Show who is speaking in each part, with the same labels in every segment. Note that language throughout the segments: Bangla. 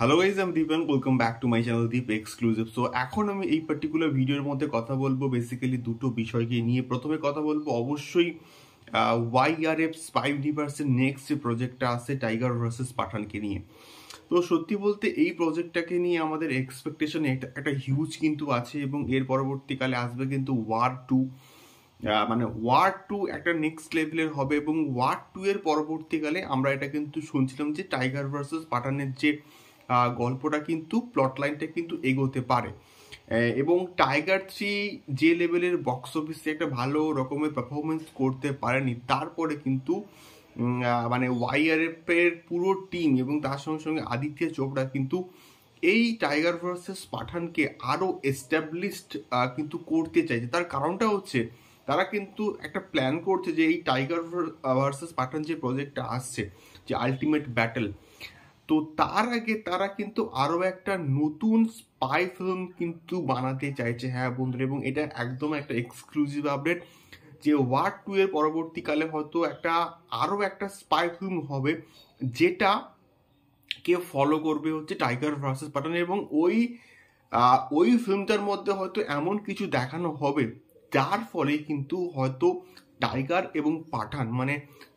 Speaker 1: হ্যালো গাইজ আমি Deep and welcome back to my channel Deep exclusive so এখন আমি এই পার্টিকুলার ভিডিওর মধ্যে কথা বলবো বেসিক্যালি দুটো বিষয়কে নিয়ে প্রথমে কথা বলবো অবশ্যই ওয়াই আর এফ স্পাই ইউনিভার্সের নেক্সট যে প্রজেক্টটা আছে টাইগার ভার্সেস পাঠানকে নিয়ে তো সত্যি বলতে এই প্রজেক্টটাকে নিয়ে আমাদের এক্সপেকটেশন একটা হিউজ কিন্তু আছে এবং এর পরবর্তীকালে আসবে কিন্তু ওয়ার টু মানে ওয়ার টু একটা নেক্সট লেভেলের হবে এবং ওয়ার টু এর পরবর্তীকালে আমরা এটা কিন্তু শুনছিলাম যে টাইগার ভার্সেস পাঠানের যে গল্পটা কিন্তু প্লট লাইনটা কিন্তু এগোতে পারে এবং টাইগার থ্রি যে লেভেলের বক্স অফিসে একটা ভালো রকমের পারফরমেন্স করতে পারেনি তারপরে কিন্তু মানে ওয়াইআরএফের পুরো টিম এবং তার সঙ্গে সঙ্গে আদিত্য চোপড়া কিন্তু এই টাইগার ভার্সেস পাঠানকে আরও এস্টাবলিশড কিন্তু করতে চাইছে তার কারণটা হচ্ছে তারা কিন্তু একটা প্ল্যান করছে যে এই টাইগার ভার্সেস পাঠান যে প্রজেক্টটা আসছে যে আলটিমেট ব্যাটেল তো তার আগে তারা কিন্তু আরও একটা নতুন স্পাই ফিল্ম কিন্তু বানাতে চাইছে হ্যাঁ বন্ধুরা এবং এটা একদম একটা এক্সক্লুসিভ আপডেট যে ওয়ার টু এর পরবর্তীকালে হয়তো একটা আরও একটা স্পাই ফিল্ম হবে যেটা কে ফলো করবে হচ্ছে টাইগার ভার্সেস পাঠান এবং ওই ওই ফিল্মটার মধ্যে হয়তো এমন কিছু দেখানো হবে যার ফলে কিন্তু হয়তো টাইগার এবং পাঠান মানে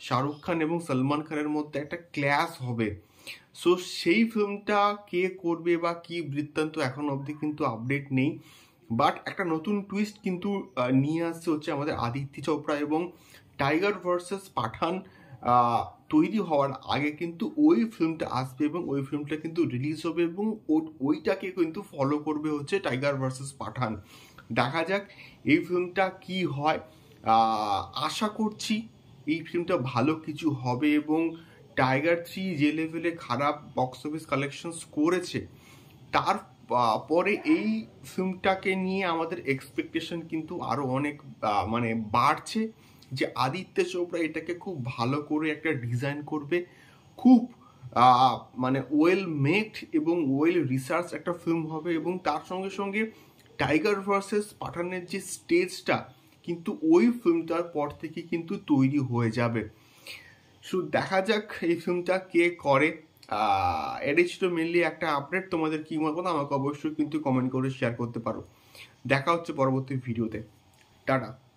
Speaker 1: শাহরুখ খান এবং সলমান খানের মধ্যে একটা ক্ল্যাশ হবে সো সেই ফিল্মটা কে করবে বা কি বৃত্তান্ত এখন অবধি কিন্তু আপডেট নেই বাট একটা নতুন টুইস্ট কিন্তু নিয়ে আসছে হচ্ছে আমাদের আদিত্য চোপড়া এবং টাইগার ভার্সেস পাঠান তৈরি হওয়ার আগে কিন্তু ওই ফিল্মটা আসবে এবং ওই ফিল্মটা কিন্তু রিলিজ হবে এবং ওইটাকে কিন্তু ফলো করবে হচ্ছে টাইগার ভার্সেস পাঠান দেখা যাক এই ফিল্মটা কি হয় আশা করছি এই ফিল্মটা ভালো কিছু হবে এবং টাইগার থ্রি যে লেভেলে খারাপ বক্স অফিস কালেকশন করেছে তার পরে এই ফিল্মটাকে নিয়ে আমাদের এক্সপেকটেশন কিন্তু আরও অনেক মানে বাড়ছে যে আদিত্য চোপড়া এটাকে খুব ভালো করে একটা ডিজাইন করবে খুব মানে ওয়েল মেড এবং ওয়েল রিসার্চ একটা ফিল্ম হবে এবং তার সঙ্গে সঙ্গে টাইগার ভার্সেস পাঠানের যে স্টেজটা কিন্তু ওই ফিল্মটার পর থেকে কিন্তু তৈরি হয়ে যাবে সো দেখা যাক এই ফিল্মটা কে করে এটাই ছিল মেনলি একটা আপডেট তোমাদের কী মনে করো আমাকে অবশ্যই কিন্তু কমেন্ট করে শেয়ার করতে পারো দেখা হচ্ছে পরবর্তী ভিডিওতে টাটা